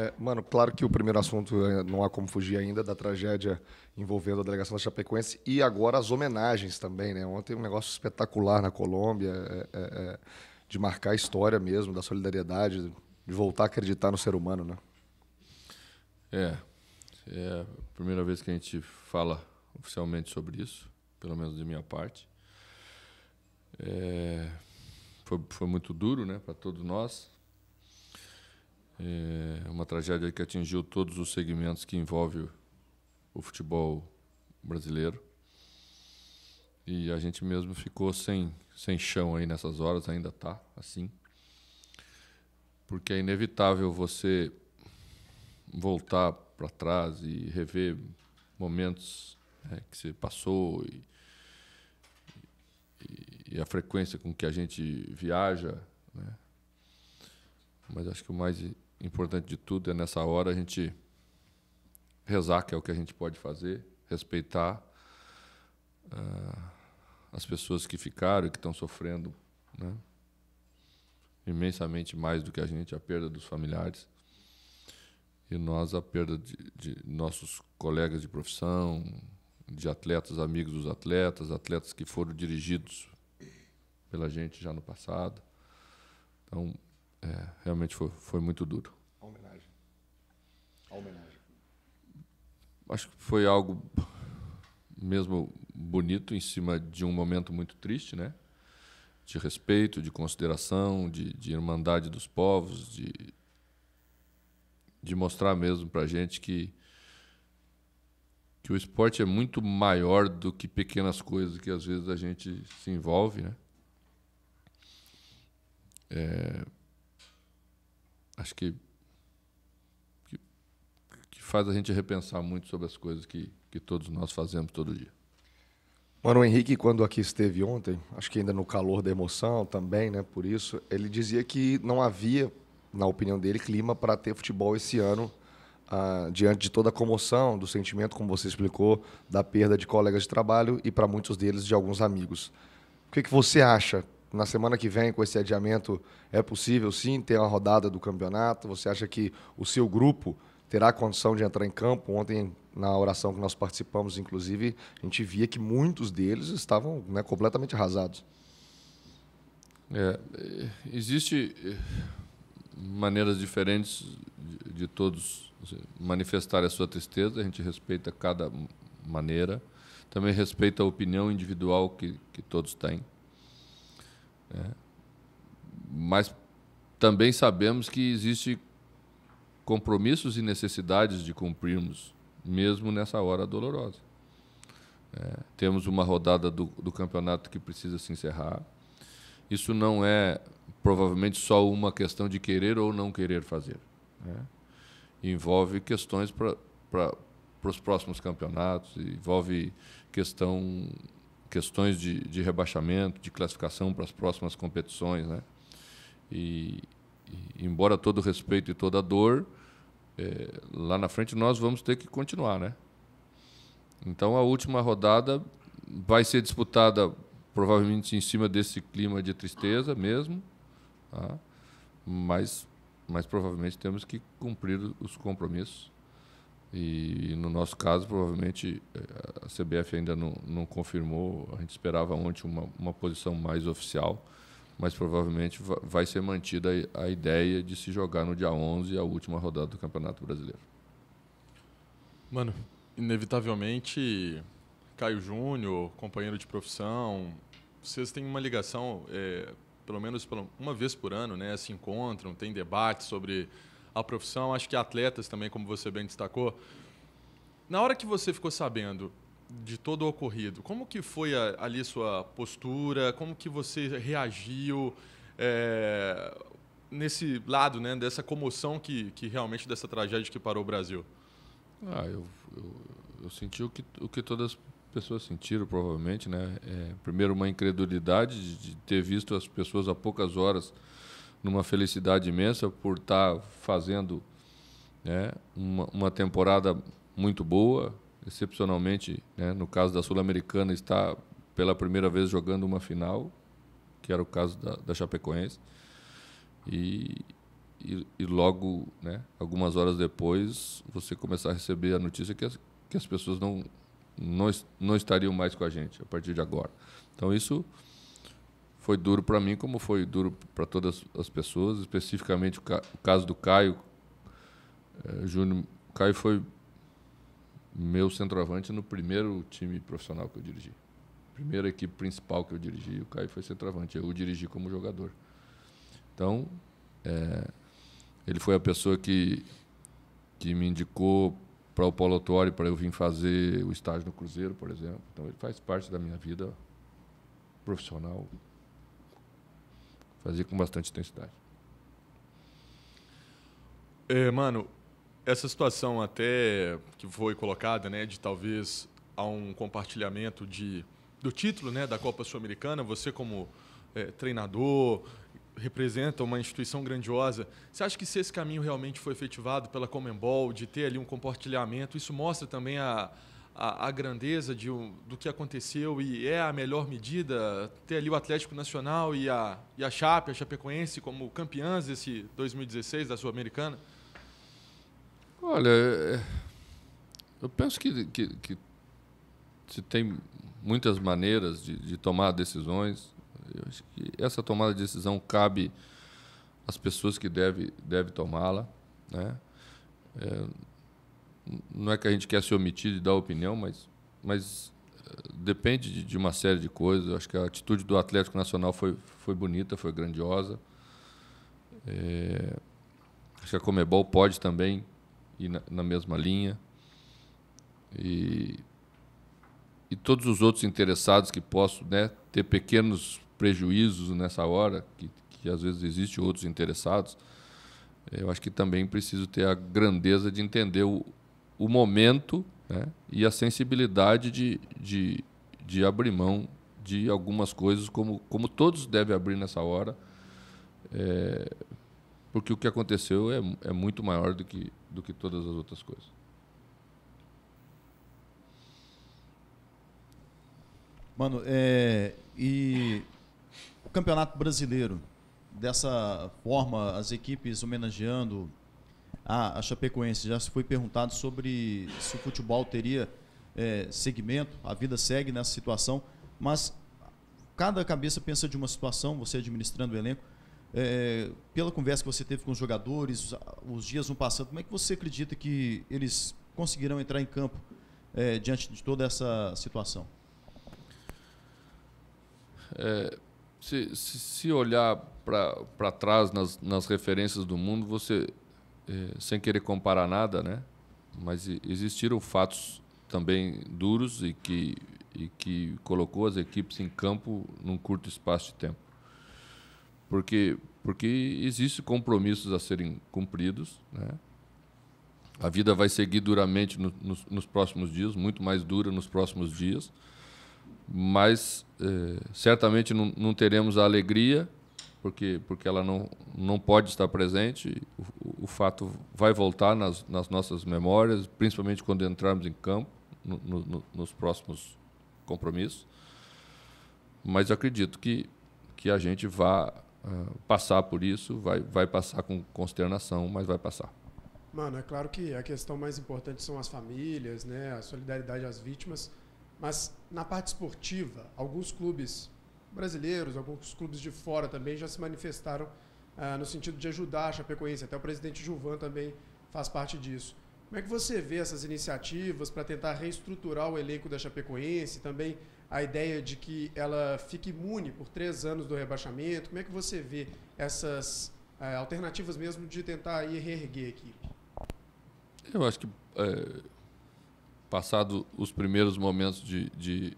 É, mano, claro que o primeiro assunto é, não há como fugir ainda da tragédia envolvendo a delegação da Chapecoense e agora as homenagens também, né? Ontem um negócio espetacular na Colômbia, é, é, é, de marcar a história mesmo, da solidariedade, de voltar a acreditar no ser humano, né? É, é a primeira vez que a gente fala oficialmente sobre isso, pelo menos de minha parte. foi, foi muito duro, né, para todos nós, é uma tragédia que atingiu todos os segmentos que envolve o futebol brasileiro. E a gente mesmo ficou sem, sem chão aí nessas horas, ainda tá assim. Porque é inevitável você voltar para trás e rever momentos né, que você passou e, e, e, a frequência com que a gente viaja. Né? Mas acho que o mais importante de tudo é nessa hora a gente rezar, que é o que a gente pode fazer, respeitar uh, as pessoas que ficaram e que estão sofrendo né? imensamente mais do que a gente, a perda dos familiares. E nós, a perda de, de nossos colegas de profissão, de atletas, amigos dos atletas, atletas que foram dirigidos pela gente já no passado. Então, é, realmente foi, foi muito duro. A homenagem. A homenagem. Acho que foi algo mesmo bonito em cima de um momento muito triste, né? De respeito, de consideração, de, de irmandade dos povos, de, de mostrar mesmo para gente que que o esporte é muito maior do que pequenas coisas que às vezes a gente se envolve, né? É, acho que, que, que faz a gente repensar muito sobre as coisas que, que todos nós fazemos todo dia. Mano Henrique, quando aqui esteve ontem, acho que ainda no calor da emoção também, né? Por isso, ele dizia que não havia, na opinião dele, clima para ter futebol esse ano, ah, diante de toda a comoção, do sentimento, como você explicou, da perda de colegas de trabalho e para muitos deles de alguns amigos. O que, que você acha? na semana que vem, com esse adiamento, é possível sim ter uma rodada do campeonato? Você acha que o seu grupo terá condição de entrar em campo? Ontem, na oração que nós participamos, inclusive, a gente via que muitos deles estavam né, completamente arrasados. É, existe eh, maneiras diferentes de todos assim, manifestar a sua tristeza, a gente respeita cada maneira, também respeita a opinião individual que, que todos têm. Né? Mas também sabemos que existe compromissos e necessidades de cumprirmos, mesmo nessa hora dolorosa. É, temos uma rodada do, do campeonato que precisa se encerrar. Isso não é provavelmente só uma questão de querer ou não querer fazer. Né? Envolve questões para os próximos campeonatos, envolve questão questões de, de rebaixamento, de classificação para as próximas competições. Né? E, e embora todo respeito e toda dor, é, lá na frente nós vamos ter que continuar. Né? Então a última rodada vai ser disputada provavelmente em cima desse clima de tristeza mesmo, tá? mas, mas provavelmente temos que cumprir os compromissos e no nosso caso, provavelmente eh, a CBF ainda não, não confirmou. A gente esperava ontem uma, uma posição mais oficial, mas provavelmente vai ser mantida a ideia de se jogar no dia 11 a última rodada do Campeonato Brasileiro. Mano, inevitavelmente, Caio Júnior, companheiro de profissão, vocês têm uma ligação, é, pelo menos uma vez por ano, né? Se encontram, tem debate sobre a profissão, acho que atletas também, como você bem destacou. Na hora que você ficou sabendo de todo o ocorrido, como que foi a, ali sua postura? Como que você reagiu é, nesse lado, né, dessa comoção que, que realmente dessa tragédia que parou o Brasil? Ah, eu, eu, eu senti o que, o que todas as pessoas sentiram, provavelmente, né? É, primeiro, uma incredulidade de, de ter visto as pessoas há poucas horas numa felicidade imensa por estar tá fazendo né, uma, uma temporada muito boa, excepcionalmente, né, no caso da Sul-Americana, está pela primeira vez jogando uma final, que era o caso da, da Chapecoense, e, e, e logo, né, algumas horas depois, você começar a receber a notícia que as, que as pessoas não, não, não estariam mais com a gente a partir de agora. Então, isso foi duro para mim, como foi duro para todas as pessoas, especificamente o, ca o caso do Caio é, Júnior. Caio foi meu centroavante no primeiro time profissional que eu dirigi. Primeira equipe principal que eu dirigi, o Caio foi centroavante. Eu o dirigi como jogador. Então, é, ele foi a pessoa que, que me indicou para o Polo Autori para eu vir fazer o estágio no Cruzeiro, por exemplo. Então, ele faz parte da minha vida profissional Fazia com bastante intensidade. É, mano, essa situação até que foi colocada, né, de talvez a um compartilhamento de, do título, né, da Copa Sul-Americana, você como é, treinador representa uma instituição grandiosa. Você acha que se esse caminho realmente foi efetivado pela Comembol, de ter ali um compartilhamento, isso mostra também a, a, a grandeza de, um, do que aconteceu e é a melhor medida ter ali o Atlético Nacional e a, e a Chape, a Chapecoense, como campeãs desse 2016 da Sul-Americana? Olha, é, eu penso que, que, que se tem muitas maneiras de, de tomar decisões. Eu acho que essa tomada de decisão cabe às pessoas que devem deve, deve tomá-la. Né? É, não é que a gente quer se omitir de dar opinião, mas, mas eh, depende de, de uma série de coisas. Eu acho que a atitude do Atlético Nacional foi, foi bonita, foi grandiosa. É, acho que a Comebol pode também ir na, na mesma linha. E, e todos os outros interessados que possam né, ter pequenos prejuízos nessa hora, que, que às vezes existem outros interessados, eh, eu acho que também preciso ter a grandeza de entender o, o momento né, e a sensibilidade de, de, de abrir mão de algumas coisas, como, como todos devem abrir nessa hora, é, porque o que aconteceu é, é muito maior do que, do que todas as outras coisas. Mano, é, e o Campeonato Brasileiro, dessa forma, as equipes homenageando a, ah, a Chapecoense, já se foi perguntado sobre se o futebol teria é, segmento, a vida segue nessa situação, mas cada cabeça pensa de uma situação, você administrando o elenco. É, pela conversa que você teve com os jogadores, os dias vão passando, como é que você acredita que eles conseguirão entrar em campo é, diante de toda essa situação? É, se, se, olhar para trás nas, nas referências do mundo, você eh, sem querer comparar nada, né? Mas existiram fatos também duros e que, e que colocou as equipes em campo num curto espaço de tempo. Porque, porque existem compromissos a serem cumpridos, né? A vida vai seguir duramente no, nos, nos, próximos dias, muito mais dura nos próximos dias, mas eh, certamente não, não teremos a alegria porque, porque ela não, não pode estar presente, o, o fato vai voltar nas, nas nossas memórias, principalmente quando entrarmos em campo, no, no, nos próximos compromissos. Mas acredito que, que a gente vá uh, passar por isso, vai, vai passar com consternação, mas vai passar. Mano, é claro que a questão mais importante são as famílias, né, a solidariedade às vítimas, mas na parte esportiva, alguns clubes brasileiros, alguns clubes de fora também já se manifestaram ah, no sentido de ajudar a Chapecoense. Até o presidente Juvan também faz parte disso. Como é que você vê essas iniciativas para tentar reestruturar o elenco da Chapecoense? Também a ideia de que ela fique imune por três anos do rebaixamento. Como é que você vê essas ah, alternativas mesmo de tentar ir reerguer a equipe? Eu acho que, é, passado os primeiros momentos de, de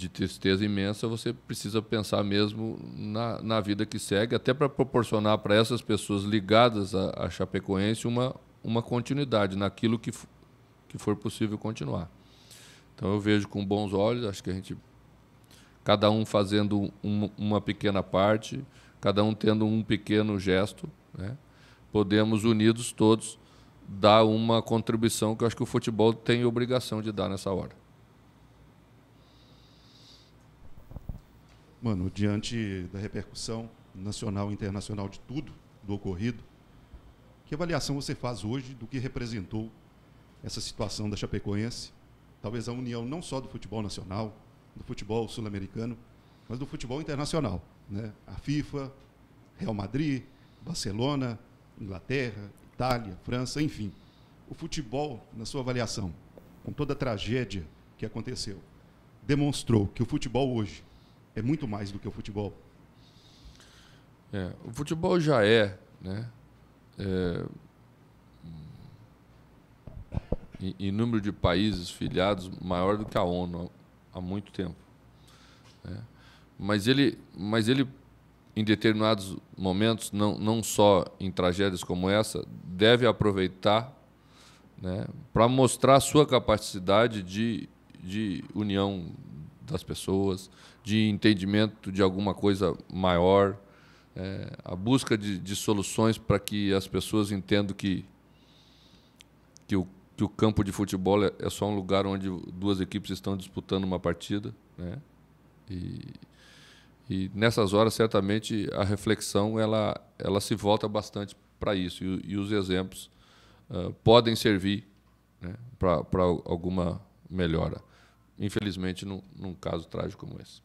de tristeza imensa, você precisa pensar mesmo na, na vida que segue, até para proporcionar para essas pessoas ligadas a, a Chapecoense uma, uma continuidade naquilo que, que for possível continuar. Então eu vejo com bons olhos, acho que a gente. Cada um fazendo um, uma pequena parte, cada um tendo um pequeno gesto, né? podemos unidos todos dar uma contribuição que eu acho que o futebol tem obrigação de dar nessa hora. mano, diante da repercussão nacional e internacional de tudo do ocorrido, que avaliação você faz hoje do que representou essa situação da Chapecoense? Talvez a união não só do futebol nacional, do futebol sul-americano, mas do futebol internacional. Né? A FIFA, Real Madrid, Barcelona, Inglaterra, Itália, França, enfim. O futebol, na sua avaliação, com toda a tragédia que aconteceu, demonstrou que o futebol hoje é muito mais do que o futebol. É, o futebol já é, né? É, em, em, número de países filiados maior do que a ONU há, há muito tempo. Né? Mas ele, mas ele em determinados momentos, não, não só em tragédias como essa, deve aproveitar né, para mostrar a sua capacidade de, de união das pessoas, de entendimento de alguma coisa maior, é, a busca de, de soluções para que as pessoas entendam que, que, o, que o campo de futebol é, é só um lugar onde duas equipes estão disputando uma partida. Né? E, e nessas horas, certamente, a reflexão ela, ela se volta bastante para isso. E, e, os exemplos uh, podem servir né, para alguma melhora infelizmente, num, num caso trágico como esse.